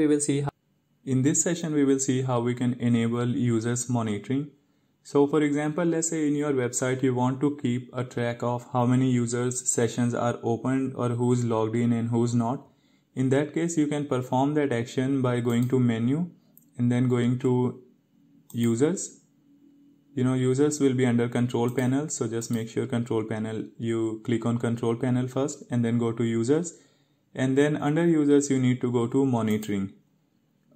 We will see how in this session we will see how we can enable users monitoring. So for example let's say in your website you want to keep a track of how many users sessions are opened or who's logged in and who's not. In that case you can perform that action by going to menu and then going to users. You know users will be under control panel so just make sure control panel you click on control panel first and then go to users and then under users you need to go to monitoring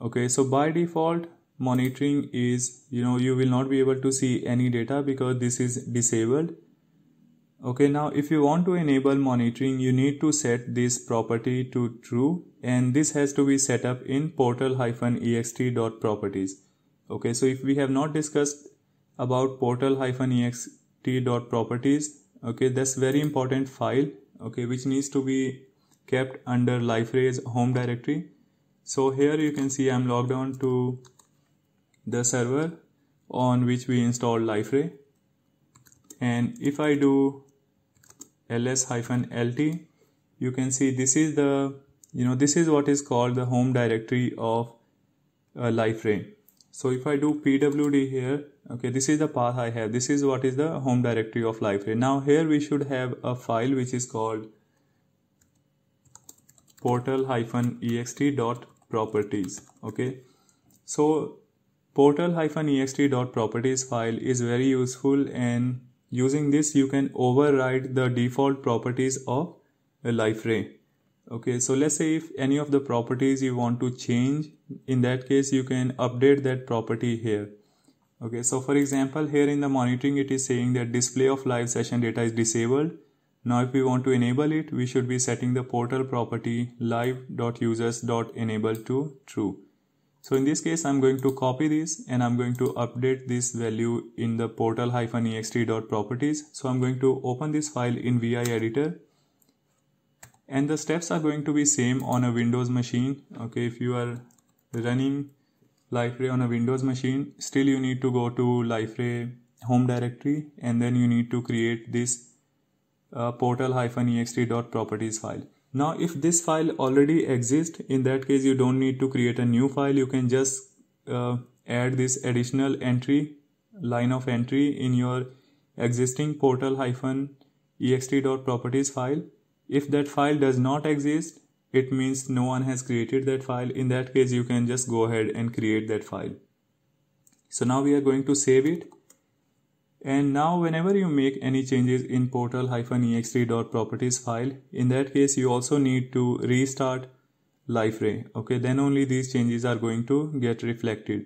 okay so by default monitoring is you know you will not be able to see any data because this is disabled okay now if you want to enable monitoring you need to set this property to true and this has to be set up in portal-ext.properties okay so if we have not discussed about portal-ext.properties okay that's very important file okay which needs to be kept under liferay's home directory so here you can see i'm logged on to the server on which we installed liferay and if i do ls hyphen lt you can see this is the you know this is what is called the home directory of uh, liferay so if i do pwd here okay this is the path i have this is what is the home directory of liferay now here we should have a file which is called portal-ext.properties okay so portal-ext.properties file is very useful and using this you can override the default properties of ray okay so let's say if any of the properties you want to change in that case you can update that property here okay so for example here in the monitoring it is saying that display of live session data is disabled now if we want to enable it, we should be setting the portal property live.users.enable to true. So in this case, I'm going to copy this and I'm going to update this value in the portal-ext.properties. So I'm going to open this file in VI editor and the steps are going to be same on a Windows machine. Okay, if you are running Liferay on a Windows machine, still you need to go to Liferay home directory and then you need to create this uh, portal-ext.properties file. Now if this file already exists, in that case you don't need to create a new file. You can just uh, add this additional entry, line of entry in your existing portal-ext.properties file. If that file does not exist, it means no one has created that file. In that case, you can just go ahead and create that file. So now we are going to save it and now whenever you make any changes in portal-ex3.properties file in that case you also need to restart liferay okay then only these changes are going to get reflected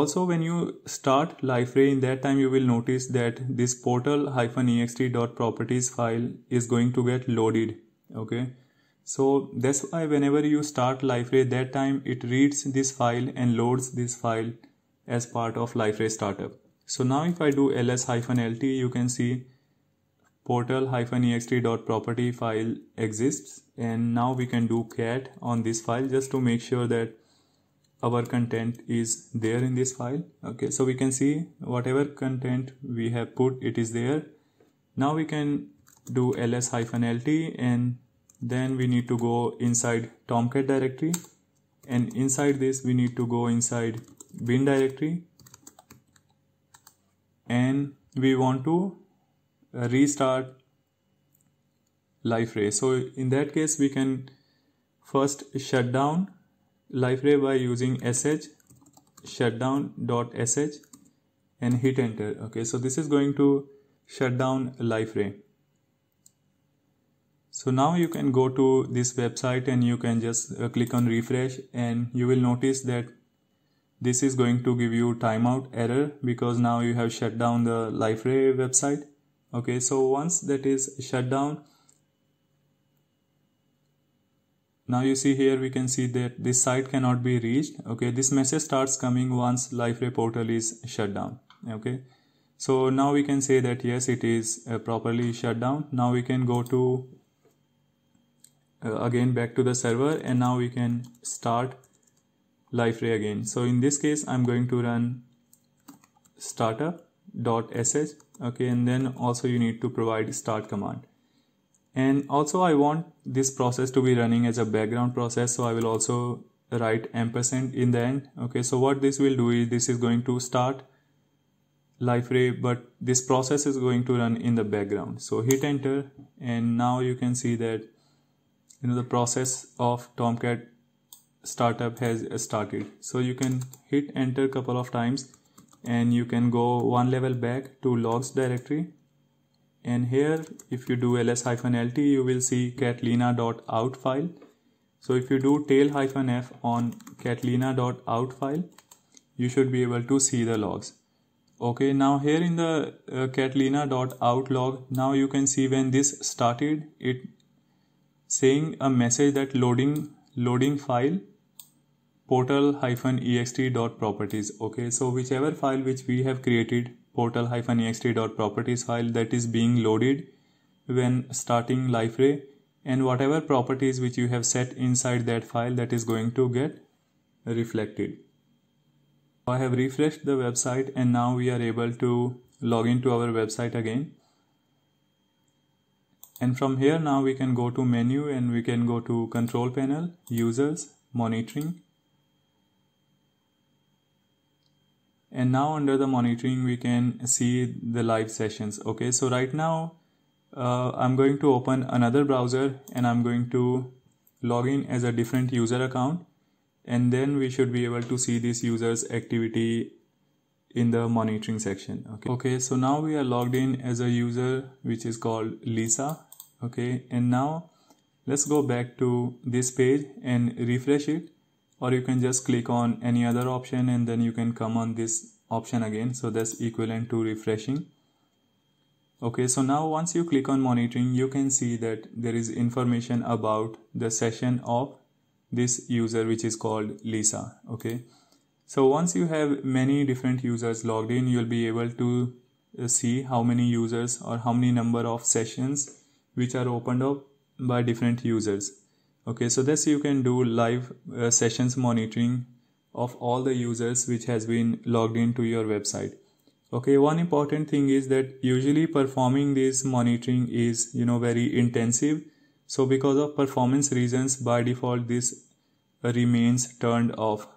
also when you start liferay in that time you will notice that this portal ex 3properties file is going to get loaded okay so that's why whenever you start liferay that time it reads this file and loads this file as part of liferay startup so now if I do ls lt you can see portal ext.property file exists and now we can do cat on this file just to make sure that our content is there in this file okay so we can see whatever content we have put it is there now we can do ls lt and then we need to go inside tomcat directory and inside this we need to go inside bin directory and we want to restart life ray so in that case we can first shut down life ray by using sh shutdown.sh and hit enter okay so this is going to shut down life ray so now you can go to this website and you can just uh, click on refresh and you will notice that this is going to give you timeout error because now you have shut down the liferay website okay so once that is shut down now you see here we can see that this site cannot be reached okay this message starts coming once liferay portal is shut down okay so now we can say that yes it is uh, properly shut down now we can go to uh, again back to the server and now we can start live ray again so in this case i'm going to run startup.sh, okay and then also you need to provide start command and also i want this process to be running as a background process so i will also write ampersand in the end okay so what this will do is this is going to start liferay but this process is going to run in the background so hit enter and now you can see that you know the process of tomcat startup has started so you can hit enter couple of times and you can go one level back to logs directory and here if you do ls-lt you will see catalina.out file so if you do tail-f on catalina.out file you should be able to see the logs okay now here in the uh, catalina.out log now you can see when this started it saying a message that loading loading file portal-ext.properties okay so whichever file which we have created portal-ext.properties file that is being loaded when starting liferay and whatever properties which you have set inside that file that is going to get reflected I have refreshed the website and now we are able to log into our website again and from here now we can go to menu and we can go to control panel users monitoring and now under the monitoring we can see the live sessions okay so right now uh, I'm going to open another browser and I'm going to log in as a different user account and then we should be able to see this user's activity in the monitoring section okay okay so now we are logged in as a user which is called Lisa okay and now let's go back to this page and refresh it or you can just click on any other option and then you can come on this option again so that's equivalent to refreshing okay so now once you click on monitoring you can see that there is information about the session of this user which is called Lisa okay so once you have many different users logged in you'll be able to uh, see how many users or how many number of sessions which are opened up by different users okay so this you can do live uh, sessions monitoring of all the users which has been logged into your website okay one important thing is that usually performing this monitoring is you know very intensive so because of performance reasons by default this remains turned off